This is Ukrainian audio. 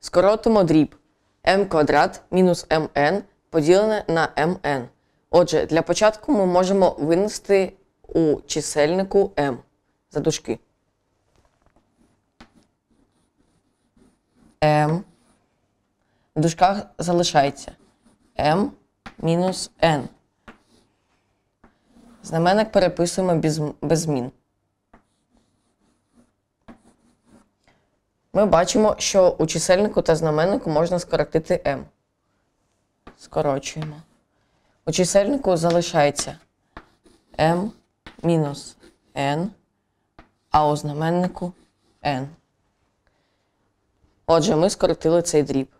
Скоротимо дріб m квадрат мінус mn поділене на mn. Отже, для початку ми можемо винести у чисельнику m за дужки. m в дужках залишається m мінус n. Знаменник переписуємо без, без змін. Ми бачимо, що у чисельнику та знаменнику можна скоротити М. Скорочуємо. У чисельнику залишається m мінус n, а у знаменнику n. Отже, ми скоротили цей дріб.